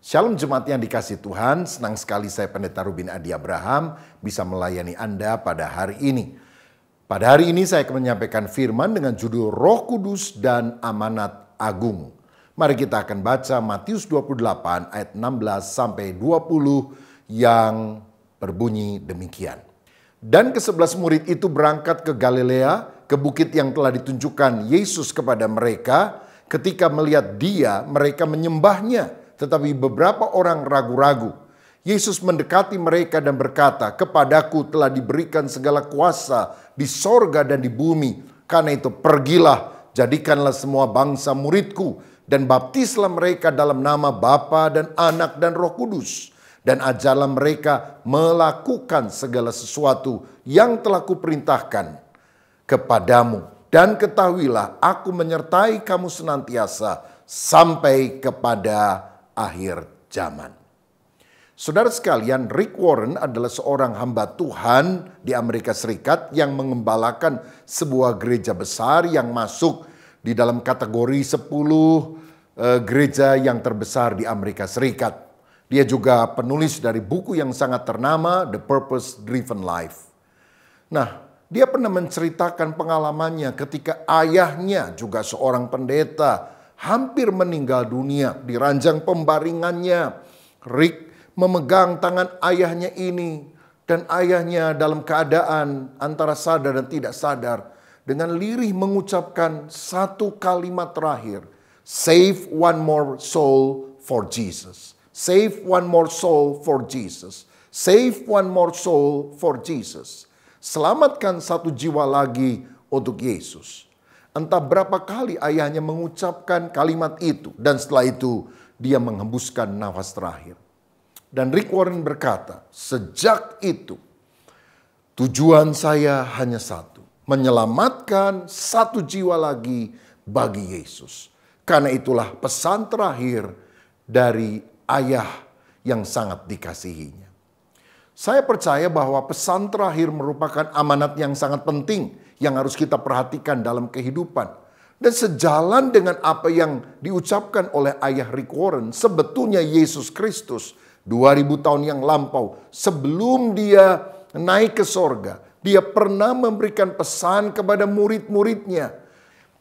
Shalom jemaat yang dikasih Tuhan, senang sekali saya Pendeta Rubin Adi Abraham bisa melayani Anda pada hari ini. Pada hari ini saya akan menyampaikan firman dengan judul Roh Kudus dan Amanat Agung. Mari kita akan baca Matius 28 ayat 16 sampai 20 yang berbunyi demikian. Dan ke sebelas murid itu berangkat ke Galilea, ke bukit yang telah ditunjukkan Yesus kepada mereka. Ketika melihat dia, mereka menyembahnya tetapi beberapa orang ragu-ragu. Yesus mendekati mereka dan berkata, "Kepadaku telah diberikan segala kuasa di sorga dan di bumi. Karena itu, pergilah, jadikanlah semua bangsa muridku, dan baptislah mereka dalam nama Bapa dan Anak dan Roh Kudus, dan ajalah mereka melakukan segala sesuatu yang telah kuperintahkan kepadamu. Dan ketahuilah, aku menyertai kamu senantiasa sampai kepada akhir zaman. Saudara sekalian, Rick Warren adalah seorang hamba Tuhan di Amerika Serikat yang mengembalakan sebuah gereja besar yang masuk di dalam kategori 10 eh, gereja yang terbesar di Amerika Serikat. Dia juga penulis dari buku yang sangat ternama The Purpose Driven Life. Nah, dia pernah menceritakan pengalamannya ketika ayahnya juga seorang pendeta hampir meninggal dunia di ranjang pembaringannya. Rick memegang tangan ayahnya ini dan ayahnya dalam keadaan antara sadar dan tidak sadar dengan lirih mengucapkan satu kalimat terakhir, save one more soul for Jesus. Save one more soul for Jesus. Save one more soul for Jesus. Selamatkan satu jiwa lagi untuk Yesus. Entah berapa kali ayahnya mengucapkan kalimat itu dan setelah itu dia menghembuskan nafas terakhir. Dan Rick Warren berkata, sejak itu tujuan saya hanya satu. Menyelamatkan satu jiwa lagi bagi Yesus. Karena itulah pesan terakhir dari ayah yang sangat dikasihinya. Saya percaya bahwa pesan terakhir merupakan amanat yang sangat penting yang harus kita perhatikan dalam kehidupan. Dan sejalan dengan apa yang diucapkan oleh ayah Rick Warren, sebetulnya Yesus Kristus 2000 tahun yang lampau sebelum dia naik ke sorga, dia pernah memberikan pesan kepada murid-muridnya.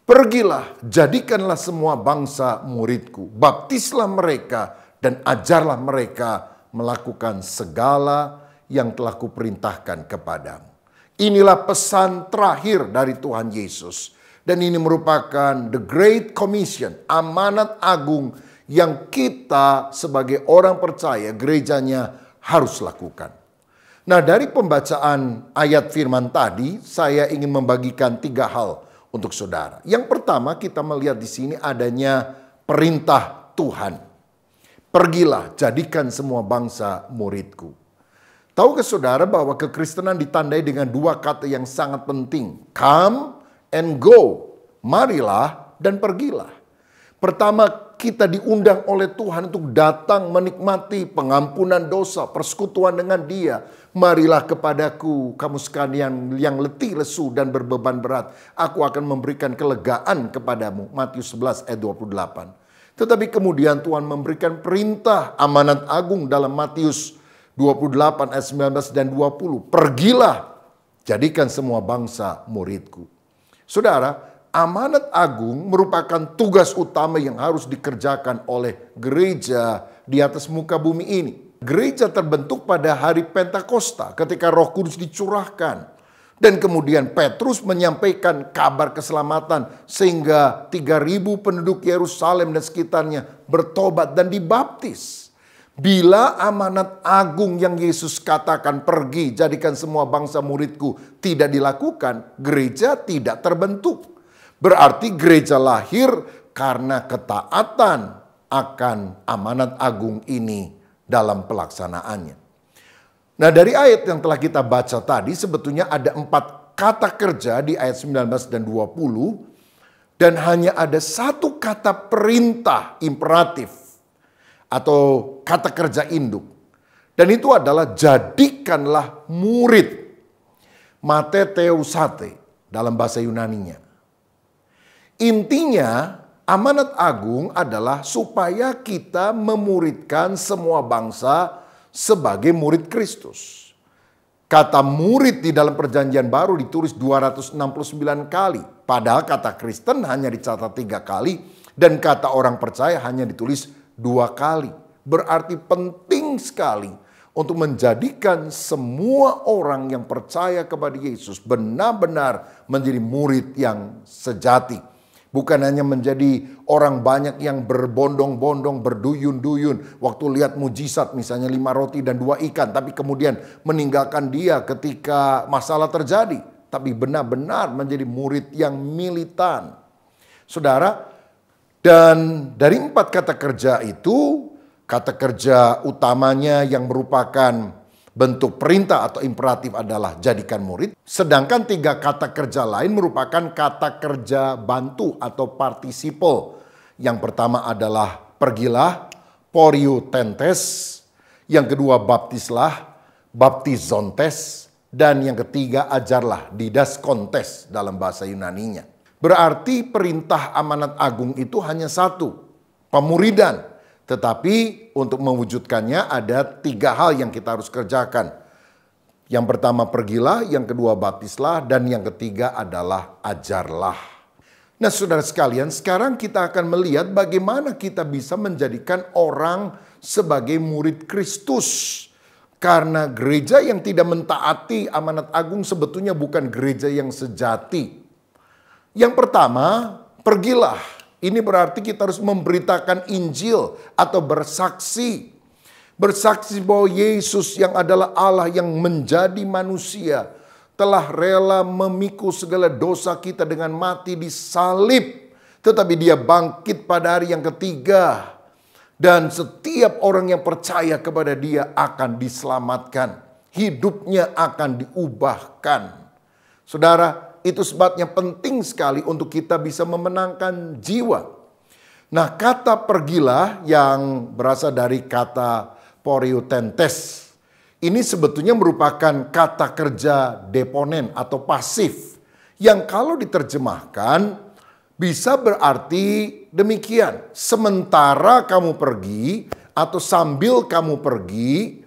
Pergilah, jadikanlah semua bangsa muridku. Baptislah mereka dan ajarlah mereka melakukan segala yang telah kuperintahkan kepadamu. Inilah pesan terakhir dari Tuhan Yesus. Dan ini merupakan the great commission, amanat agung yang kita sebagai orang percaya gerejanya harus lakukan. Nah dari pembacaan ayat firman tadi saya ingin membagikan tiga hal untuk saudara. Yang pertama kita melihat di sini adanya perintah Tuhan. Pergilah jadikan semua bangsa muridku. Tahukah saudara bahwa kekristenan ditandai dengan dua kata yang sangat penting. Come and go. Marilah dan pergilah. Pertama, kita diundang oleh Tuhan untuk datang menikmati pengampunan dosa, persekutuan dengan dia. Marilah kepadaku, kamu sekalian yang letih, lesu, dan berbeban berat. Aku akan memberikan kelegaan kepadamu. Matius 11 ayat 28. Tetapi kemudian Tuhan memberikan perintah amanat agung dalam Matius 28 ayat 19 dan 20. Pergilah, jadikan semua bangsa muridku. Saudara, amanat agung merupakan tugas utama yang harus dikerjakan oleh gereja di atas muka bumi ini. Gereja terbentuk pada hari Pentakosta ketika Roh Kudus dicurahkan. Dan kemudian Petrus menyampaikan kabar keselamatan sehingga 3000 penduduk Yerusalem dan sekitarnya bertobat dan dibaptis. Bila amanat agung yang Yesus katakan pergi jadikan semua bangsa muridku tidak dilakukan, gereja tidak terbentuk. Berarti gereja lahir karena ketaatan akan amanat agung ini dalam pelaksanaannya. Nah dari ayat yang telah kita baca tadi sebetulnya ada empat kata kerja di ayat 19 dan 20 dan hanya ada satu kata perintah imperatif atau kata kerja induk. Dan itu adalah jadikanlah murid. Mate teusate dalam bahasa Yunaninya. Intinya amanat agung adalah supaya kita memuridkan semua bangsa sebagai murid Kristus. Kata murid di dalam perjanjian baru ditulis 269 kali. Padahal kata Kristen hanya dicatat tiga kali dan kata orang percaya hanya ditulis dua kali. Berarti penting sekali untuk menjadikan semua orang yang percaya kepada Yesus benar-benar menjadi murid yang sejati. Bukan hanya menjadi orang banyak yang berbondong-bondong, berduyun-duyun. Waktu lihat mujizat misalnya lima roti dan dua ikan. Tapi kemudian meninggalkan dia ketika masalah terjadi. Tapi benar-benar menjadi murid yang militan. Saudara, dan dari empat kata kerja itu, kata kerja utamanya yang merupakan bentuk perintah atau imperatif adalah jadikan murid. Sedangkan tiga kata kerja lain merupakan kata kerja bantu atau partisipal. Yang pertama adalah pergilah, tentes. Yang kedua baptislah, baptizontes. Dan yang ketiga ajarlah, didas kontes dalam bahasa Yunaninya. Berarti perintah amanat agung itu hanya satu, pemuridan. Tetapi untuk mewujudkannya ada tiga hal yang kita harus kerjakan. Yang pertama pergilah, yang kedua baptislah, dan yang ketiga adalah ajarlah. Nah saudara sekalian sekarang kita akan melihat bagaimana kita bisa menjadikan orang sebagai murid Kristus. Karena gereja yang tidak mentaati amanat agung sebetulnya bukan gereja yang sejati. Yang pertama, pergilah. Ini berarti kita harus memberitakan Injil atau bersaksi. Bersaksi bahwa Yesus yang adalah Allah yang menjadi manusia telah rela memikul segala dosa kita dengan mati di salib. Tetapi dia bangkit pada hari yang ketiga. Dan setiap orang yang percaya kepada dia akan diselamatkan. Hidupnya akan diubahkan. Saudara, itu sebabnya penting sekali untuk kita bisa memenangkan jiwa. Nah kata pergilah yang berasal dari kata poriutentes. Ini sebetulnya merupakan kata kerja deponen atau pasif. Yang kalau diterjemahkan bisa berarti demikian. Sementara kamu pergi atau sambil kamu pergi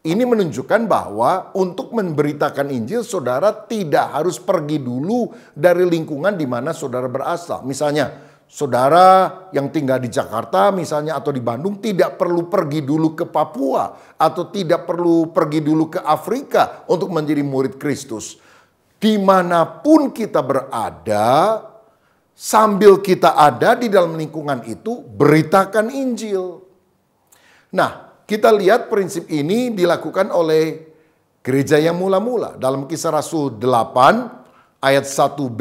ini menunjukkan bahwa untuk memberitakan Injil, saudara tidak harus pergi dulu dari lingkungan di mana saudara berasal. Misalnya, saudara yang tinggal di Jakarta misalnya atau di Bandung tidak perlu pergi dulu ke Papua atau tidak perlu pergi dulu ke Afrika untuk menjadi murid Kristus. Dimanapun kita berada, sambil kita ada di dalam lingkungan itu, beritakan Injil. Nah, kita lihat prinsip ini dilakukan oleh gereja yang mula-mula. Dalam kisah Rasul 8 ayat 1b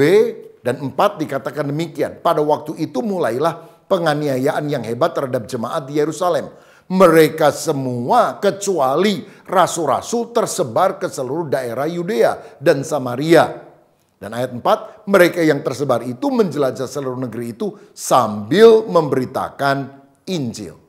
dan 4 dikatakan demikian. Pada waktu itu mulailah penganiayaan yang hebat terhadap jemaat di Yerusalem. Mereka semua kecuali rasul-rasul tersebar ke seluruh daerah Yudea dan Samaria. Dan ayat 4, mereka yang tersebar itu menjelajah seluruh negeri itu sambil memberitakan Injil.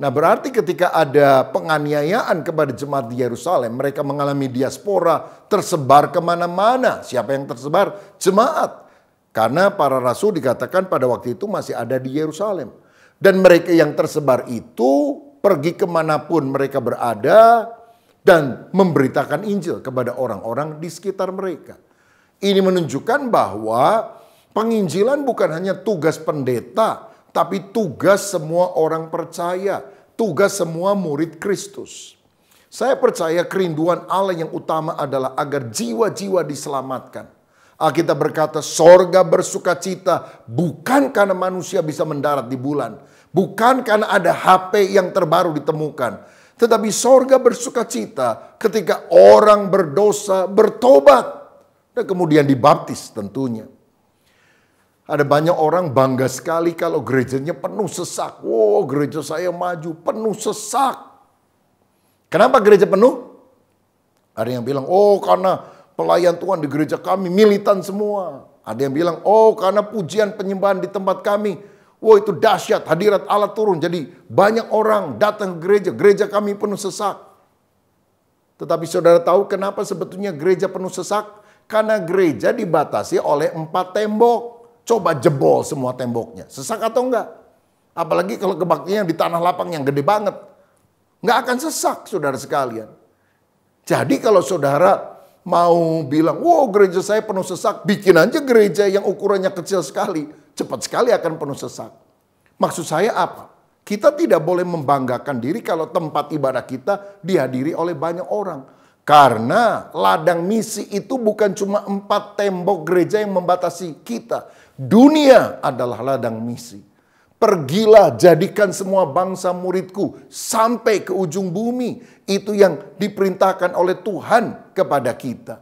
Nah berarti ketika ada penganiayaan kepada jemaat di Yerusalem, mereka mengalami diaspora tersebar kemana-mana. Siapa yang tersebar? Jemaat. Karena para rasul dikatakan pada waktu itu masih ada di Yerusalem. Dan mereka yang tersebar itu pergi kemanapun mereka berada dan memberitakan Injil kepada orang-orang di sekitar mereka. Ini menunjukkan bahwa penginjilan bukan hanya tugas pendeta, tapi tugas semua orang percaya, tugas semua murid Kristus. Saya percaya kerinduan Allah yang utama adalah agar jiwa-jiwa diselamatkan. Alkitab berkata, sorga bersuka cita bukan karena manusia bisa mendarat di bulan. Bukan karena ada HP yang terbaru ditemukan. Tetapi sorga bersuka cita ketika orang berdosa bertobat. Dan kemudian dibaptis tentunya. Ada banyak orang bangga sekali kalau gerejanya penuh sesak. Wow, gereja saya maju, penuh sesak. Kenapa gereja penuh? Ada yang bilang, oh karena pelayan Tuhan di gereja kami militan semua. Ada yang bilang, oh karena pujian penyembahan di tempat kami. Wow itu dahsyat, hadirat Allah turun. Jadi banyak orang datang ke gereja, gereja kami penuh sesak. Tetapi saudara tahu kenapa sebetulnya gereja penuh sesak? Karena gereja dibatasi oleh empat tembok coba jebol semua temboknya. Sesak atau enggak? Apalagi kalau kebaktian di tanah lapang yang gede banget. Enggak akan sesak saudara sekalian. Jadi kalau saudara mau bilang, wow gereja saya penuh sesak, bikin aja gereja yang ukurannya kecil sekali. Cepat sekali akan penuh sesak. Maksud saya apa? Kita tidak boleh membanggakan diri kalau tempat ibadah kita dihadiri oleh banyak orang. Karena ladang misi itu bukan cuma empat tembok gereja yang membatasi kita. Dunia adalah ladang misi. Pergilah jadikan semua bangsa muridku sampai ke ujung bumi. Itu yang diperintahkan oleh Tuhan kepada kita.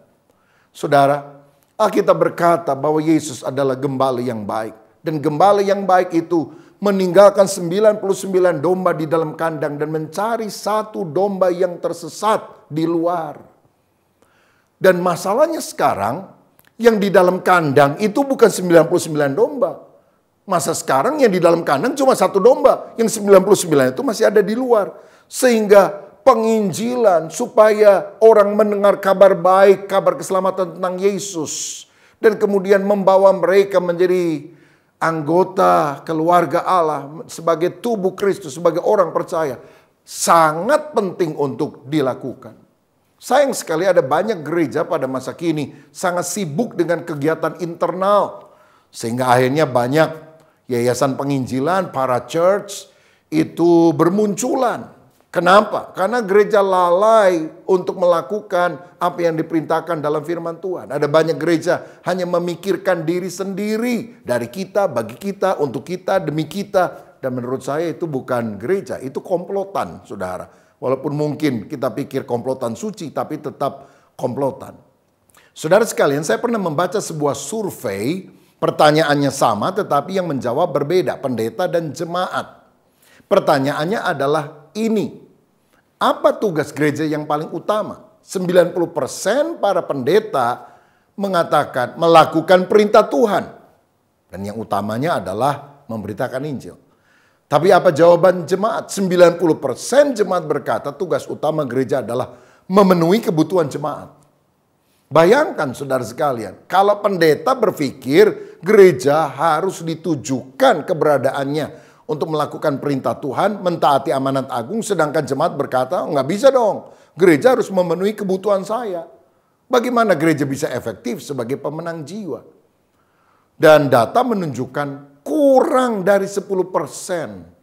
Saudara, Alkitab berkata bahwa Yesus adalah gembala yang baik. Dan gembala yang baik itu meninggalkan 99 domba di dalam kandang dan mencari satu domba yang tersesat di luar. Dan masalahnya sekarang yang di dalam kandang itu bukan 99 domba. Masa sekarang yang di dalam kandang cuma satu domba, yang 99 itu masih ada di luar. Sehingga penginjilan supaya orang mendengar kabar baik, kabar keselamatan tentang Yesus dan kemudian membawa mereka menjadi anggota keluarga Allah sebagai tubuh Kristus, sebagai orang percaya sangat penting untuk dilakukan. Sayang sekali ada banyak gereja pada masa kini sangat sibuk dengan kegiatan internal. Sehingga akhirnya banyak yayasan penginjilan, para church itu bermunculan. Kenapa? Karena gereja lalai untuk melakukan apa yang diperintahkan dalam firman Tuhan. Ada banyak gereja hanya memikirkan diri sendiri dari kita, bagi kita, untuk kita, demi kita. Dan menurut saya itu bukan gereja, itu komplotan saudara Walaupun mungkin kita pikir komplotan suci, tapi tetap komplotan. Saudara sekalian, saya pernah membaca sebuah survei, pertanyaannya sama tetapi yang menjawab berbeda, pendeta dan jemaat. Pertanyaannya adalah ini, apa tugas gereja yang paling utama? 90% para pendeta mengatakan melakukan perintah Tuhan. Dan yang utamanya adalah memberitakan Injil. Tapi apa jawaban jemaat? 90% jemaat berkata tugas utama gereja adalah memenuhi kebutuhan jemaat. Bayangkan saudara sekalian, kalau pendeta berpikir gereja harus ditujukan keberadaannya untuk melakukan perintah Tuhan, mentaati amanat agung, sedangkan jemaat berkata, oh, nggak bisa dong, gereja harus memenuhi kebutuhan saya. Bagaimana gereja bisa efektif sebagai pemenang jiwa? Dan data menunjukkan kurang dari 10%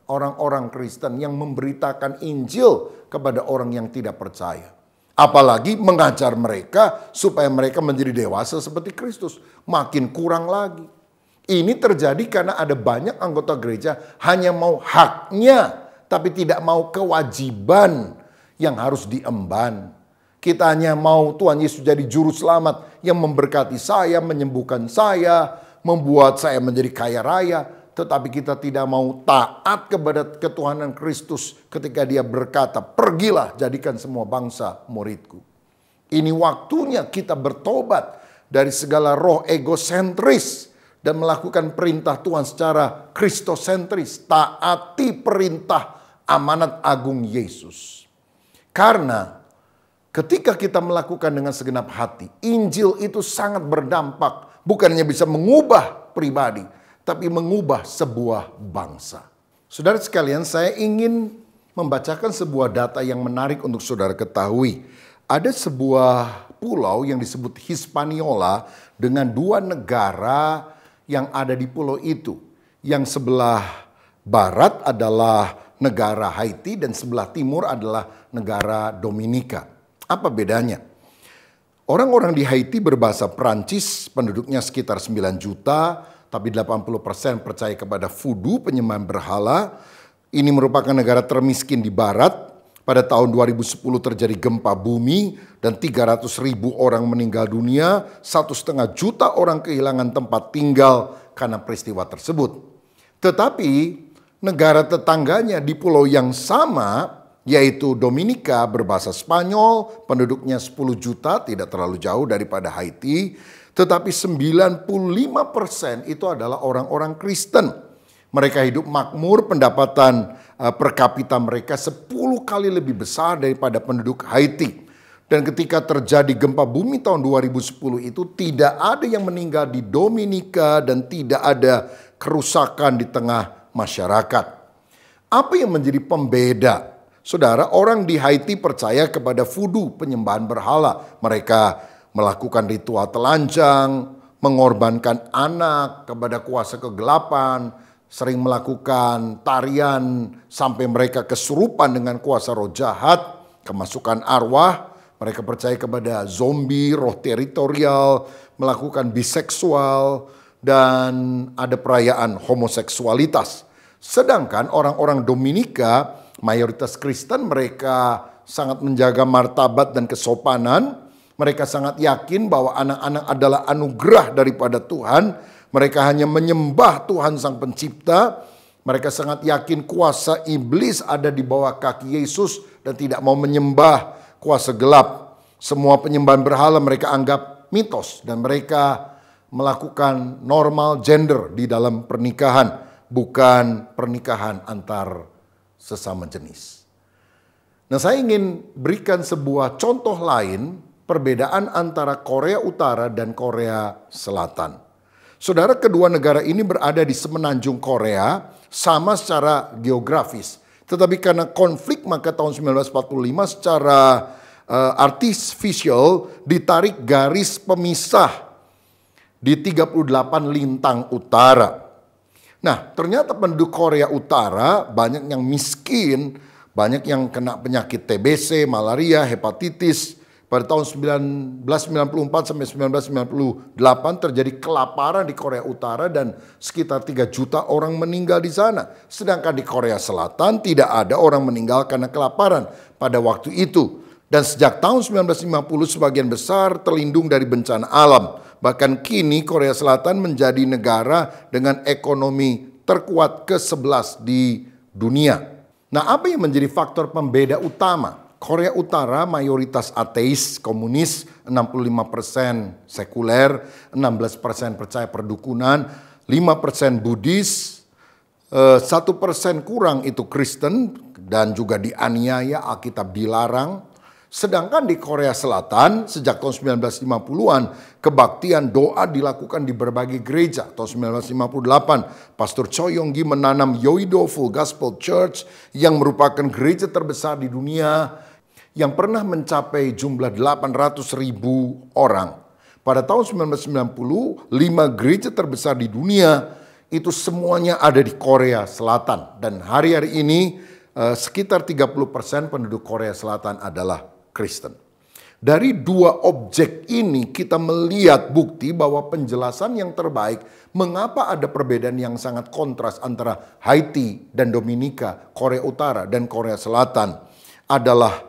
orang-orang Kristen yang memberitakan Injil kepada orang yang tidak percaya. Apalagi mengajar mereka supaya mereka menjadi dewasa seperti Kristus. Makin kurang lagi. Ini terjadi karena ada banyak anggota gereja hanya mau haknya, tapi tidak mau kewajiban yang harus diemban. Kita hanya mau Tuhan Yesus jadi juru selamat yang memberkati saya, menyembuhkan saya, membuat saya menjadi kaya raya, tetapi kita tidak mau taat kepada ketuhanan Kristus ketika dia berkata, "Pergilah, jadikan semua bangsa muridku." Ini waktunya kita bertobat dari segala roh egosentris dan melakukan perintah Tuhan secara kristosentris, taati perintah amanat agung Yesus. Karena ketika kita melakukan dengan segenap hati, Injil itu sangat berdampak bukannya bisa mengubah pribadi, tapi mengubah sebuah bangsa. Saudara sekalian, saya ingin membacakan sebuah data yang menarik untuk saudara ketahui. Ada sebuah pulau yang disebut Hispaniola dengan dua negara yang ada di pulau itu. Yang sebelah barat adalah negara Haiti dan sebelah timur adalah negara Dominika. Apa bedanya? Orang-orang di Haiti berbahasa Perancis, penduduknya sekitar 9 juta, tapi 80% percaya kepada fudu penyembahan berhala. Ini merupakan negara termiskin di barat. Pada tahun 2010 terjadi gempa bumi dan 300 ribu orang meninggal dunia, satu setengah juta orang kehilangan tempat tinggal karena peristiwa tersebut. Tetapi negara tetangganya di pulau yang sama yaitu Dominika berbahasa Spanyol, penduduknya 10 juta, tidak terlalu jauh daripada Haiti, tetapi 95% itu adalah orang-orang Kristen. Mereka hidup makmur, pendapatan eh, per kapita mereka 10 kali lebih besar daripada penduduk Haiti. Dan ketika terjadi gempa bumi tahun 2010 itu tidak ada yang meninggal di Dominika dan tidak ada kerusakan di tengah masyarakat. Apa yang menjadi pembeda Saudara, orang di Haiti percaya kepada fudu penyembahan berhala. Mereka melakukan ritual telanjang, mengorbankan anak kepada kuasa kegelapan, sering melakukan tarian sampai mereka kesurupan dengan kuasa roh jahat, kemasukan arwah, mereka percaya kepada zombie, roh teritorial, melakukan biseksual, dan ada perayaan homoseksualitas. Sedangkan orang-orang Dominika mayoritas Kristen mereka sangat menjaga martabat dan kesopanan. Mereka sangat yakin bahwa anak-anak adalah anugerah daripada Tuhan. Mereka hanya menyembah Tuhan Sang Pencipta. Mereka sangat yakin kuasa iblis ada di bawah kaki Yesus dan tidak mau menyembah kuasa gelap. Semua penyembahan berhala mereka anggap mitos dan mereka melakukan normal gender di dalam pernikahan, bukan pernikahan antar sesama jenis. Nah, saya ingin berikan sebuah contoh lain perbedaan antara Korea Utara dan Korea Selatan. Saudara, kedua negara ini berada di semenanjung Korea, sama secara geografis. Tetapi karena konflik maka tahun 1945 secara uh, eh, artificial ditarik garis pemisah di 38 lintang utara. Nah, ternyata penduduk Korea Utara banyak yang miskin, banyak yang kena penyakit TBC, malaria, hepatitis. Pada tahun 1994 sampai 1998 terjadi kelaparan di Korea Utara dan sekitar 3 juta orang meninggal di sana. Sedangkan di Korea Selatan tidak ada orang meninggal karena kelaparan pada waktu itu. Dan sejak tahun 1950 sebagian besar terlindung dari bencana alam. Bahkan kini Korea Selatan menjadi negara dengan ekonomi terkuat ke-11 di dunia. Nah, apa yang menjadi faktor pembeda utama? Korea Utara mayoritas ateis, komunis, 65% sekuler, 16% percaya perdukunan, 5% Buddhis, eh, satu persen kurang itu Kristen dan juga dianiaya Alkitab dilarang Sedangkan di Korea Selatan sejak tahun 1950-an kebaktian doa dilakukan di berbagai gereja. Tahun 1958 Pastor Choi Yonggi menanam Yoido Full Gospel Church yang merupakan gereja terbesar di dunia yang pernah mencapai jumlah 800 ribu orang. Pada tahun 1990, lima gereja terbesar di dunia itu semuanya ada di Korea Selatan. Dan hari-hari ini eh, sekitar 30% persen penduduk Korea Selatan adalah Kristen. Dari dua objek ini kita melihat bukti bahwa penjelasan yang terbaik mengapa ada perbedaan yang sangat kontras antara Haiti dan Dominika, Korea Utara dan Korea Selatan adalah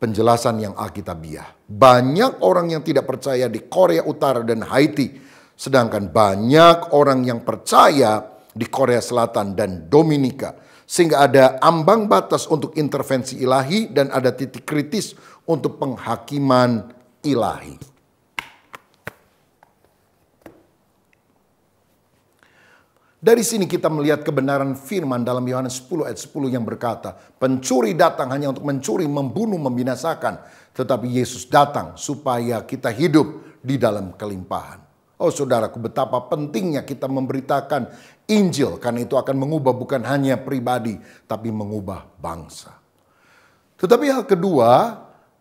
penjelasan yang alkitabiah. Banyak orang yang tidak percaya di Korea Utara dan Haiti, sedangkan banyak orang yang percaya di Korea Selatan dan Dominika sehingga ada ambang batas untuk intervensi ilahi dan ada titik kritis untuk penghakiman ilahi. Dari sini kita melihat kebenaran firman dalam Yohanes 10 ayat 10 yang berkata, pencuri datang hanya untuk mencuri, membunuh, membinasakan. Tetapi Yesus datang supaya kita hidup di dalam kelimpahan. Oh saudaraku betapa pentingnya kita memberitakan Injil. Karena itu akan mengubah bukan hanya pribadi tapi mengubah bangsa. Tetapi hal kedua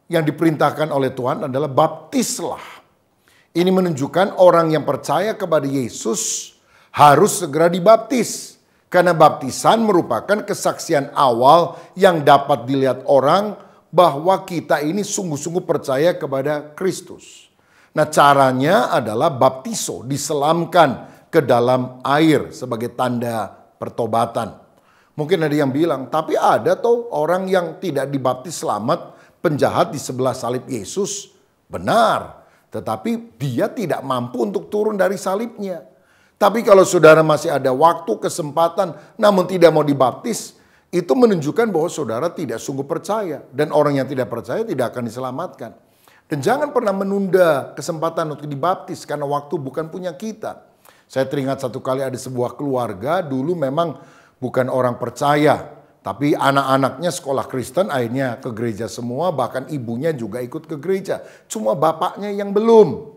yang diperintahkan oleh Tuhan adalah baptislah. Ini menunjukkan orang yang percaya kepada Yesus harus segera dibaptis. Karena baptisan merupakan kesaksian awal yang dapat dilihat orang bahwa kita ini sungguh-sungguh percaya kepada Kristus. Nah caranya adalah baptiso, diselamkan ke dalam air sebagai tanda pertobatan. Mungkin ada yang bilang, tapi ada tuh orang yang tidak dibaptis selamat, penjahat di sebelah salib Yesus. Benar, tetapi dia tidak mampu untuk turun dari salibnya. Tapi kalau saudara masih ada waktu, kesempatan, namun tidak mau dibaptis, itu menunjukkan bahwa saudara tidak sungguh percaya. Dan orang yang tidak percaya tidak akan diselamatkan. Dan jangan pernah menunda kesempatan untuk dibaptis karena waktu bukan punya kita. Saya teringat satu kali ada sebuah keluarga dulu memang bukan orang percaya. Tapi anak-anaknya sekolah Kristen akhirnya ke gereja semua bahkan ibunya juga ikut ke gereja. Cuma bapaknya yang belum.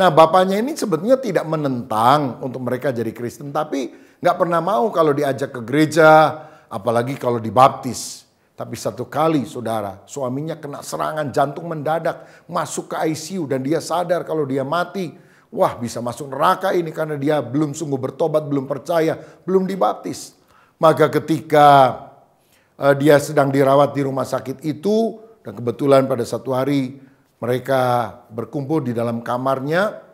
Nah bapaknya ini sebetulnya tidak menentang untuk mereka jadi Kristen. Tapi nggak pernah mau kalau diajak ke gereja apalagi kalau dibaptis. Tapi satu kali saudara, suaminya kena serangan jantung mendadak, masuk ke ICU dan dia sadar kalau dia mati. Wah bisa masuk neraka ini karena dia belum sungguh bertobat, belum percaya, belum dibaptis. Maka ketika uh, dia sedang dirawat di rumah sakit itu, dan kebetulan pada satu hari mereka berkumpul di dalam kamarnya,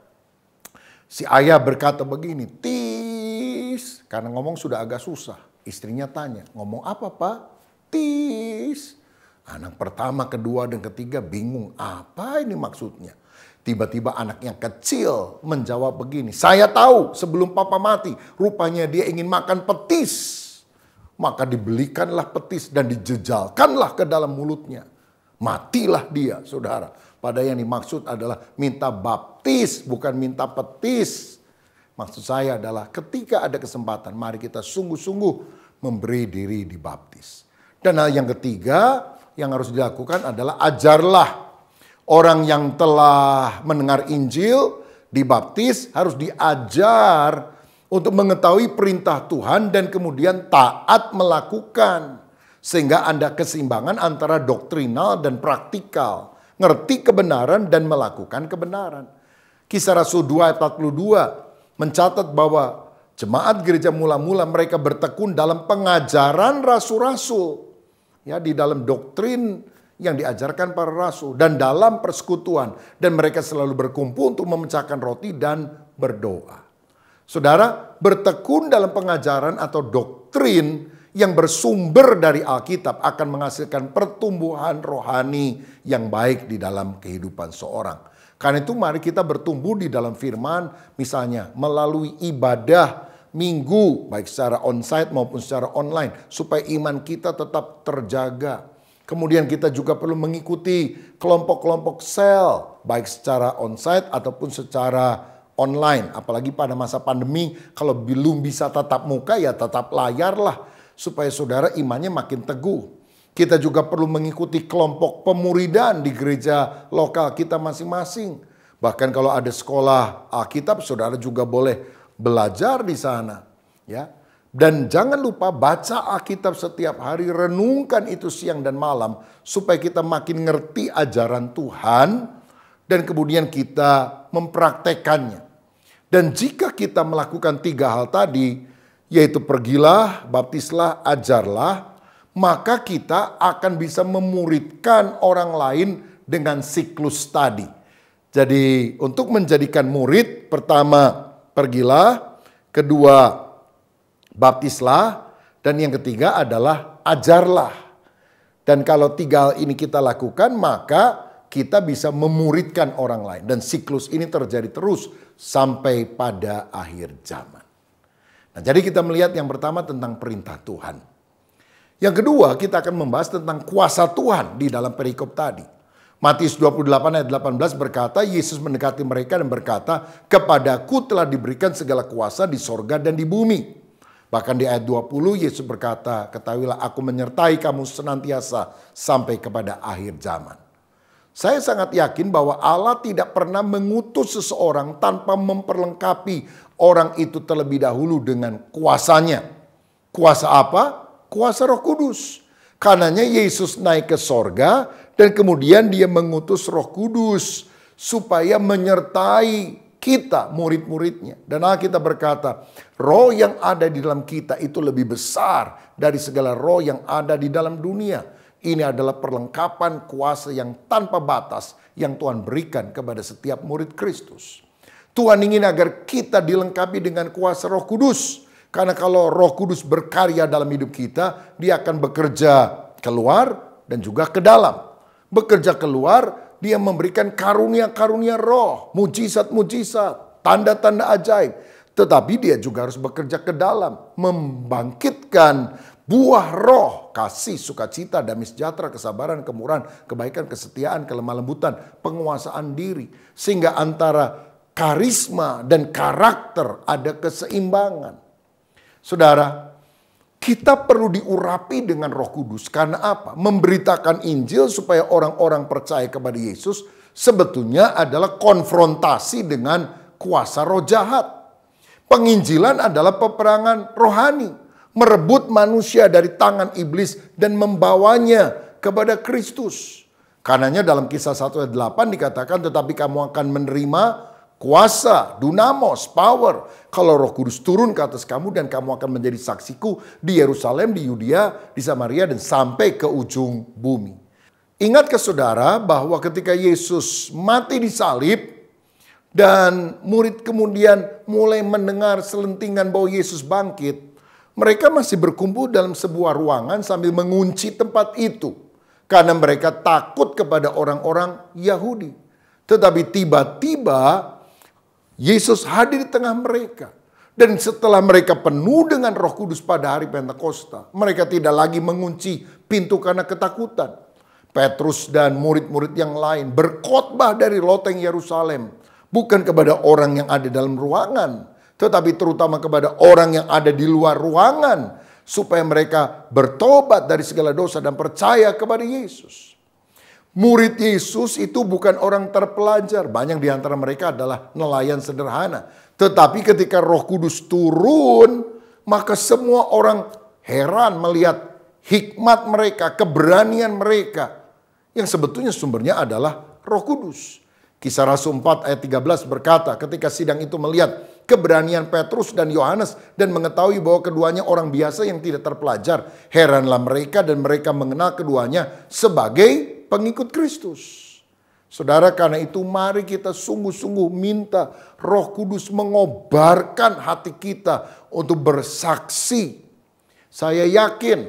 si ayah berkata begini, Tis, karena ngomong sudah agak susah. Istrinya tanya, ngomong apa pak? Tis. Anak pertama, kedua, dan ketiga bingung apa ini maksudnya. Tiba-tiba anak yang kecil menjawab begini, saya tahu sebelum papa mati rupanya dia ingin makan petis. Maka dibelikanlah petis dan dijejalkanlah ke dalam mulutnya. Matilah dia saudara. Pada yang dimaksud adalah minta baptis bukan minta petis. Maksud saya adalah ketika ada kesempatan mari kita sungguh-sungguh memberi diri dibaptis. Dan hal yang ketiga yang harus dilakukan adalah ajarlah orang yang telah mendengar Injil dibaptis harus diajar untuk mengetahui perintah Tuhan dan kemudian taat melakukan sehingga Anda keseimbangan antara doktrinal dan praktikal, ngerti kebenaran dan melakukan kebenaran. Kisah Rasul 2 ayat 42 mencatat bahwa jemaat gereja mula-mula mereka bertekun dalam pengajaran rasul-rasul ya di dalam doktrin yang diajarkan para rasul dan dalam persekutuan dan mereka selalu berkumpul untuk memecahkan roti dan berdoa. Saudara, bertekun dalam pengajaran atau doktrin yang bersumber dari Alkitab akan menghasilkan pertumbuhan rohani yang baik di dalam kehidupan seorang. Karena itu mari kita bertumbuh di dalam firman misalnya melalui ibadah minggu, baik secara onsite maupun secara online, supaya iman kita tetap terjaga. Kemudian kita juga perlu mengikuti kelompok-kelompok sel, baik secara onsite ataupun secara online. Apalagi pada masa pandemi, kalau belum bisa tatap muka ya tatap layarlah supaya saudara imannya makin teguh. Kita juga perlu mengikuti kelompok pemuridan di gereja lokal kita masing-masing. Bahkan kalau ada sekolah Alkitab, saudara juga boleh belajar di sana, ya. Dan jangan lupa baca Alkitab setiap hari, renungkan itu siang dan malam supaya kita makin ngerti ajaran Tuhan dan kemudian kita mempraktekannya. Dan jika kita melakukan tiga hal tadi, yaitu pergilah, baptislah, ajarlah, maka kita akan bisa memuridkan orang lain dengan siklus tadi. Jadi untuk menjadikan murid, pertama pergilah, kedua baptislah, dan yang ketiga adalah ajarlah. Dan kalau tiga hal ini kita lakukan, maka kita bisa memuridkan orang lain. Dan siklus ini terjadi terus sampai pada akhir zaman. Nah, jadi kita melihat yang pertama tentang perintah Tuhan. Yang kedua, kita akan membahas tentang kuasa Tuhan di dalam perikop tadi. Matius 28 ayat 18 berkata, Yesus mendekati mereka dan berkata, Kepadaku telah diberikan segala kuasa di sorga dan di bumi. Bahkan di ayat 20 Yesus berkata, Ketahuilah aku menyertai kamu senantiasa sampai kepada akhir zaman. Saya sangat yakin bahwa Allah tidak pernah mengutus seseorang tanpa memperlengkapi orang itu terlebih dahulu dengan kuasanya. Kuasa apa? Kuasa roh kudus. Karenanya Yesus naik ke sorga dan kemudian dia mengutus roh kudus supaya menyertai kita murid-muridnya. Dan kita berkata, roh yang ada di dalam kita itu lebih besar dari segala roh yang ada di dalam dunia. Ini adalah perlengkapan kuasa yang tanpa batas yang Tuhan berikan kepada setiap murid Kristus. Tuhan ingin agar kita dilengkapi dengan kuasa roh kudus. Karena kalau roh kudus berkarya dalam hidup kita, dia akan bekerja keluar dan juga ke dalam bekerja keluar, dia memberikan karunia-karunia roh, mujizat-mujizat, tanda-tanda ajaib. Tetapi dia juga harus bekerja ke dalam, membangkitkan buah roh, kasih, sukacita, damai sejahtera, kesabaran, kemurahan, kebaikan, kesetiaan, kelemah lembutan, penguasaan diri. Sehingga antara karisma dan karakter ada keseimbangan. Saudara, kita perlu diurapi dengan Roh Kudus. Karena apa? Memberitakan Injil supaya orang-orang percaya kepada Yesus sebetulnya adalah konfrontasi dengan kuasa roh jahat. Penginjilan adalah peperangan rohani, merebut manusia dari tangan iblis dan membawanya kepada Kristus. Karena dalam kisah 1 ayat 8 dikatakan tetapi kamu akan menerima kuasa, dunamos, power. Kalau roh kudus turun ke atas kamu dan kamu akan menjadi saksiku di Yerusalem, di Yudea, di Samaria dan sampai ke ujung bumi. Ingat ke saudara bahwa ketika Yesus mati di salib dan murid kemudian mulai mendengar selentingan bahwa Yesus bangkit, mereka masih berkumpul dalam sebuah ruangan sambil mengunci tempat itu karena mereka takut kepada orang-orang Yahudi. Tetapi tiba-tiba Yesus hadir di tengah mereka. Dan setelah mereka penuh dengan roh kudus pada hari Pentakosta, mereka tidak lagi mengunci pintu karena ketakutan. Petrus dan murid-murid yang lain berkhotbah dari loteng Yerusalem. Bukan kepada orang yang ada dalam ruangan, tetapi terutama kepada orang yang ada di luar ruangan. Supaya mereka bertobat dari segala dosa dan percaya kepada Yesus. Murid Yesus itu bukan orang terpelajar. Banyak di antara mereka adalah nelayan sederhana. Tetapi ketika roh kudus turun, maka semua orang heran melihat hikmat mereka, keberanian mereka. Yang sebetulnya sumbernya adalah roh kudus. Kisah Rasul 4 ayat 13 berkata ketika sidang itu melihat keberanian Petrus dan Yohanes dan mengetahui bahwa keduanya orang biasa yang tidak terpelajar. Heranlah mereka dan mereka mengenal keduanya sebagai pengikut Kristus. Saudara, karena itu mari kita sungguh-sungguh minta roh kudus mengobarkan hati kita untuk bersaksi. Saya yakin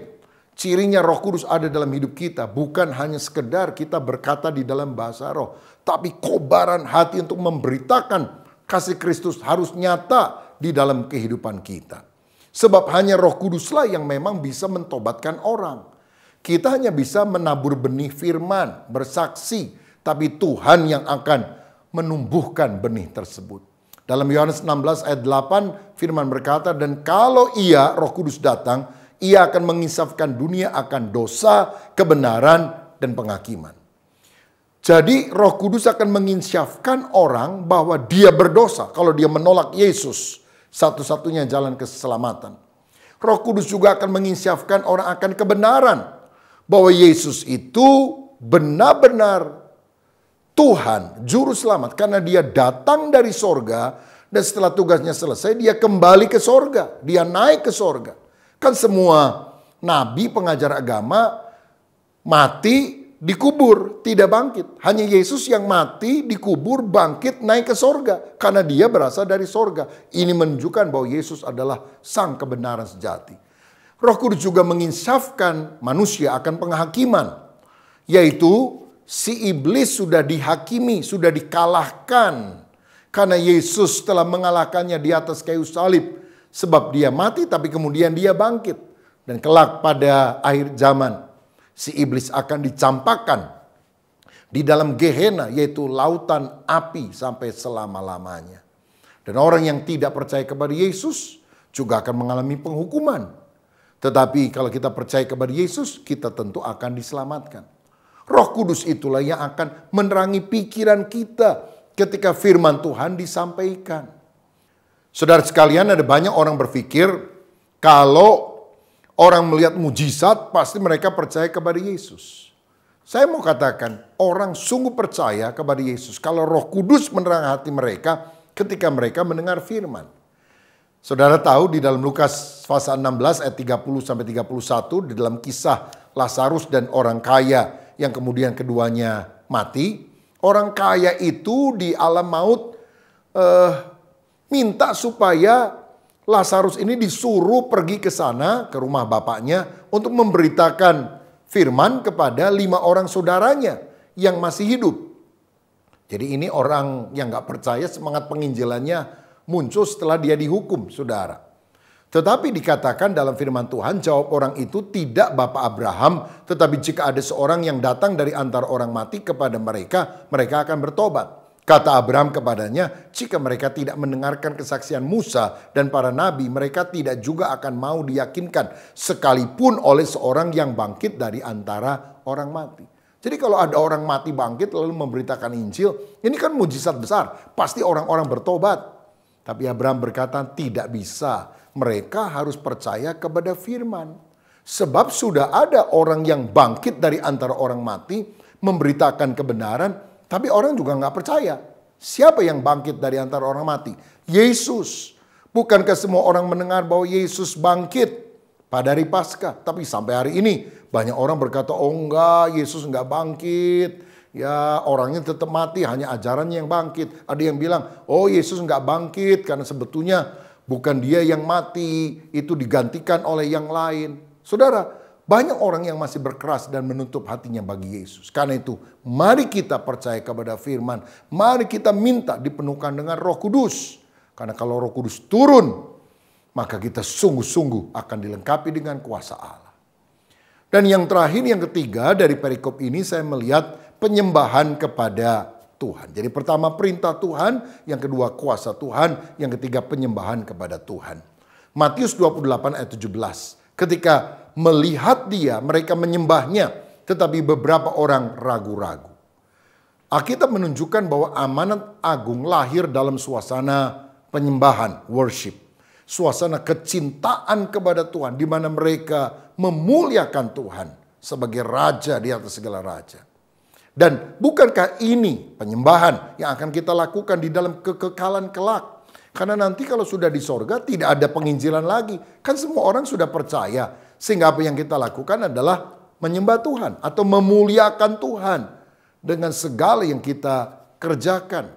cirinya roh kudus ada dalam hidup kita. Bukan hanya sekedar kita berkata di dalam bahasa roh. Tapi kobaran hati untuk memberitakan kasih Kristus harus nyata di dalam kehidupan kita. Sebab hanya roh kuduslah yang memang bisa mentobatkan orang. Kita hanya bisa menabur benih firman, bersaksi, tapi Tuhan yang akan menumbuhkan benih tersebut. Dalam Yohanes 16 ayat 8 firman berkata, "Dan kalau Ia Roh Kudus datang, Ia akan menginsafkan dunia akan dosa, kebenaran dan penghakiman." Jadi Roh Kudus akan menginsyafkan orang bahwa dia berdosa kalau dia menolak Yesus, satu-satunya jalan keselamatan. Roh Kudus juga akan menginsyafkan orang akan kebenaran bahwa Yesus itu benar-benar Tuhan, Juru Selamat. Karena dia datang dari sorga dan setelah tugasnya selesai dia kembali ke sorga. Dia naik ke sorga. Kan semua nabi pengajar agama mati dikubur, tidak bangkit. Hanya Yesus yang mati, dikubur, bangkit, naik ke sorga. Karena dia berasal dari sorga. Ini menunjukkan bahwa Yesus adalah sang kebenaran sejati. Roh Kudus juga menginsafkan manusia akan penghakiman, yaitu si iblis sudah dihakimi, sudah dikalahkan karena Yesus telah mengalahkannya di atas kayu salib sebab dia mati tapi kemudian dia bangkit dan kelak pada akhir zaman si iblis akan dicampakkan di dalam Gehenna yaitu lautan api sampai selama-lamanya. Dan orang yang tidak percaya kepada Yesus juga akan mengalami penghukuman tetapi kalau kita percaya kepada Yesus, kita tentu akan diselamatkan. Roh Kudus itulah yang akan menerangi pikiran kita ketika firman Tuhan disampaikan. Saudara sekalian, ada banyak orang berpikir kalau orang melihat mujizat pasti mereka percaya kepada Yesus. Saya mau katakan, orang sungguh percaya kepada Yesus kalau Roh Kudus menerangi hati mereka ketika mereka mendengar firman. Saudara tahu di dalam Lukas pasal 16 ayat 30 sampai 31 di dalam kisah Lazarus dan orang kaya yang kemudian keduanya mati, orang kaya itu di alam maut eh, minta supaya Lazarus ini disuruh pergi ke sana ke rumah bapaknya untuk memberitakan firman kepada lima orang saudaranya yang masih hidup. Jadi ini orang yang nggak percaya semangat penginjilannya muncul setelah dia dihukum, saudara. Tetapi dikatakan dalam firman Tuhan, jawab orang itu tidak Bapak Abraham, tetapi jika ada seorang yang datang dari antar orang mati kepada mereka, mereka akan bertobat. Kata Abraham kepadanya, jika mereka tidak mendengarkan kesaksian Musa dan para nabi, mereka tidak juga akan mau diyakinkan sekalipun oleh seorang yang bangkit dari antara orang mati. Jadi kalau ada orang mati bangkit lalu memberitakan Injil, ini kan mujizat besar, pasti orang-orang bertobat. Tapi Abraham berkata, "Tidak bisa. Mereka harus percaya kepada firman." Sebab sudah ada orang yang bangkit dari antara orang mati, memberitakan kebenaran, tapi orang juga nggak percaya. Siapa yang bangkit dari antara orang mati? Yesus. Bukankah semua orang mendengar bahwa Yesus bangkit pada hari Paskah? Tapi sampai hari ini banyak orang berkata, oh enggak, Yesus enggak bangkit ya orangnya tetap mati, hanya ajarannya yang bangkit. Ada yang bilang, oh Yesus nggak bangkit karena sebetulnya bukan dia yang mati, itu digantikan oleh yang lain. Saudara, banyak orang yang masih berkeras dan menutup hatinya bagi Yesus. Karena itu, mari kita percaya kepada firman. Mari kita minta dipenuhkan dengan roh kudus. Karena kalau roh kudus turun, maka kita sungguh-sungguh akan dilengkapi dengan kuasa Allah. Dan yang terakhir, yang ketiga dari perikop ini saya melihat penyembahan kepada Tuhan. Jadi pertama perintah Tuhan, yang kedua kuasa Tuhan, yang ketiga penyembahan kepada Tuhan. Matius 28 ayat 17. Ketika melihat dia, mereka menyembahnya, tetapi beberapa orang ragu-ragu. Alkitab menunjukkan bahwa amanat agung lahir dalam suasana penyembahan, worship. Suasana kecintaan kepada Tuhan di mana mereka memuliakan Tuhan sebagai raja di atas segala raja. Dan bukankah ini penyembahan yang akan kita lakukan di dalam kekekalan kelak? Karena nanti kalau sudah di sorga tidak ada penginjilan lagi. Kan semua orang sudah percaya. Sehingga apa yang kita lakukan adalah menyembah Tuhan atau memuliakan Tuhan dengan segala yang kita kerjakan.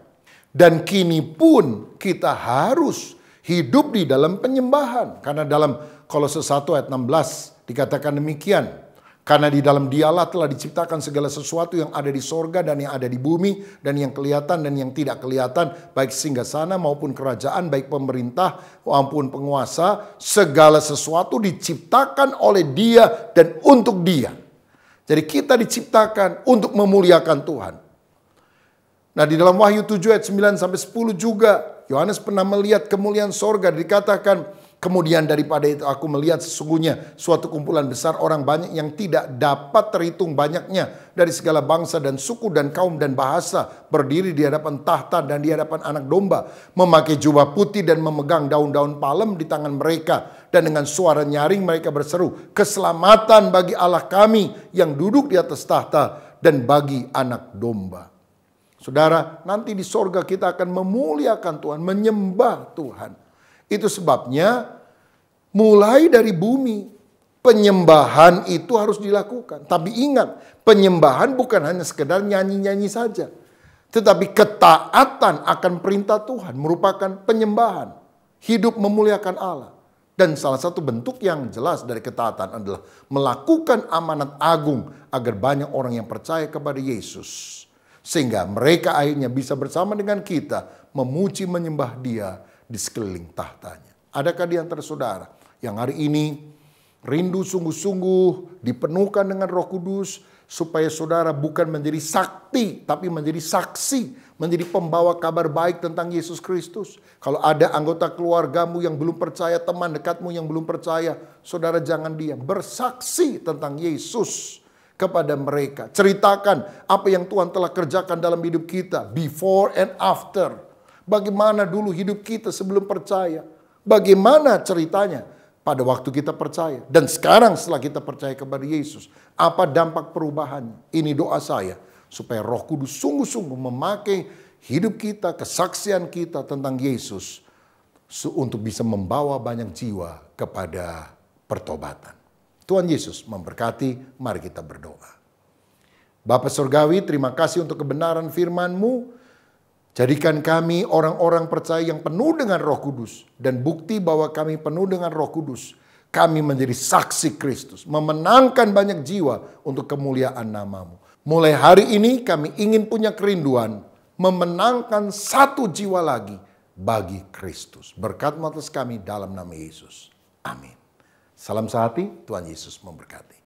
Dan kini pun kita harus hidup di dalam penyembahan. Karena dalam Kolose 1 ayat 16 dikatakan demikian. Karena di dalam dialah telah diciptakan segala sesuatu yang ada di sorga dan yang ada di bumi, dan yang kelihatan dan yang tidak kelihatan, baik singgah sana maupun kerajaan, baik pemerintah, maupun penguasa, segala sesuatu diciptakan oleh dia dan untuk dia. Jadi kita diciptakan untuk memuliakan Tuhan. Nah di dalam Wahyu 7 ayat 9 sampai 10 juga, Yohanes pernah melihat kemuliaan sorga dikatakan, Kemudian daripada itu aku melihat sesungguhnya suatu kumpulan besar orang banyak yang tidak dapat terhitung banyaknya dari segala bangsa dan suku dan kaum dan bahasa berdiri di hadapan tahta dan di hadapan anak domba memakai jubah putih dan memegang daun-daun palem di tangan mereka dan dengan suara nyaring mereka berseru keselamatan bagi Allah kami yang duduk di atas tahta dan bagi anak domba. Saudara, nanti di sorga kita akan memuliakan Tuhan, menyembah Tuhan. Itu sebabnya mulai dari bumi penyembahan itu harus dilakukan. Tapi ingat, penyembahan bukan hanya sekedar nyanyi-nyanyi saja. Tetapi ketaatan akan perintah Tuhan merupakan penyembahan. Hidup memuliakan Allah. Dan salah satu bentuk yang jelas dari ketaatan adalah melakukan amanat agung agar banyak orang yang percaya kepada Yesus. Sehingga mereka akhirnya bisa bersama dengan kita memuji menyembah dia di sekeliling tahtanya. Adakah di antara saudara yang hari ini rindu sungguh-sungguh dipenuhkan dengan roh kudus supaya saudara bukan menjadi sakti tapi menjadi saksi, menjadi pembawa kabar baik tentang Yesus Kristus. Kalau ada anggota keluargamu yang belum percaya, teman dekatmu yang belum percaya, saudara jangan diam, bersaksi tentang Yesus kepada mereka. Ceritakan apa yang Tuhan telah kerjakan dalam hidup kita before and after Bagaimana dulu hidup kita sebelum percaya? Bagaimana ceritanya pada waktu kita percaya? Dan sekarang setelah kita percaya kepada Yesus, apa dampak perubahan? Ini doa saya supaya Roh Kudus sungguh-sungguh memakai hidup kita, kesaksian kita tentang Yesus untuk bisa membawa banyak jiwa kepada pertobatan. Tuhan Yesus memberkati, mari kita berdoa. Bapak Surgawi, terima kasih untuk kebenaran firman-Mu Jadikan kami orang-orang percaya yang penuh dengan roh kudus. Dan bukti bahwa kami penuh dengan roh kudus. Kami menjadi saksi Kristus. Memenangkan banyak jiwa untuk kemuliaan namamu. Mulai hari ini kami ingin punya kerinduan. Memenangkan satu jiwa lagi bagi Kristus. Berkat atas kami dalam nama Yesus. Amin. Salam sehati, Tuhan Yesus memberkati.